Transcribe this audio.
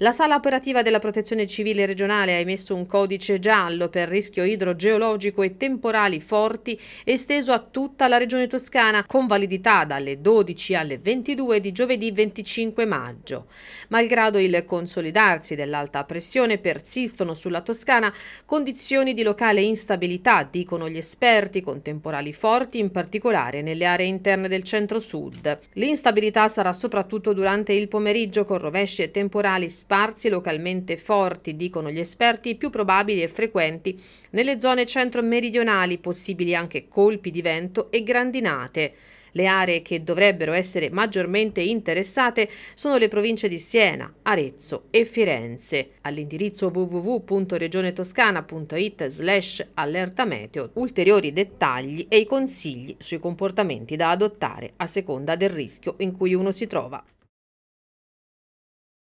La sala operativa della Protezione Civile regionale ha emesso un codice giallo per rischio idrogeologico e temporali forti esteso a tutta la regione toscana con validità dalle 12 alle 22 di giovedì 25 maggio. Malgrado il consolidarsi dell'alta pressione persistono sulla Toscana condizioni di locale instabilità, dicono gli esperti, con temporali forti in particolare nelle aree interne del centro-sud. L'instabilità sarà soprattutto durante il pomeriggio con rovesci e temporali sparsi localmente forti, dicono gli esperti, più probabili e frequenti nelle zone centro-meridionali, possibili anche colpi di vento e grandinate. Le aree che dovrebbero essere maggiormente interessate sono le province di Siena, Arezzo e Firenze. All'indirizzo www.regionetoscana.it slash allertameteo ulteriori dettagli e i consigli sui comportamenti da adottare a seconda del rischio in cui uno si trova.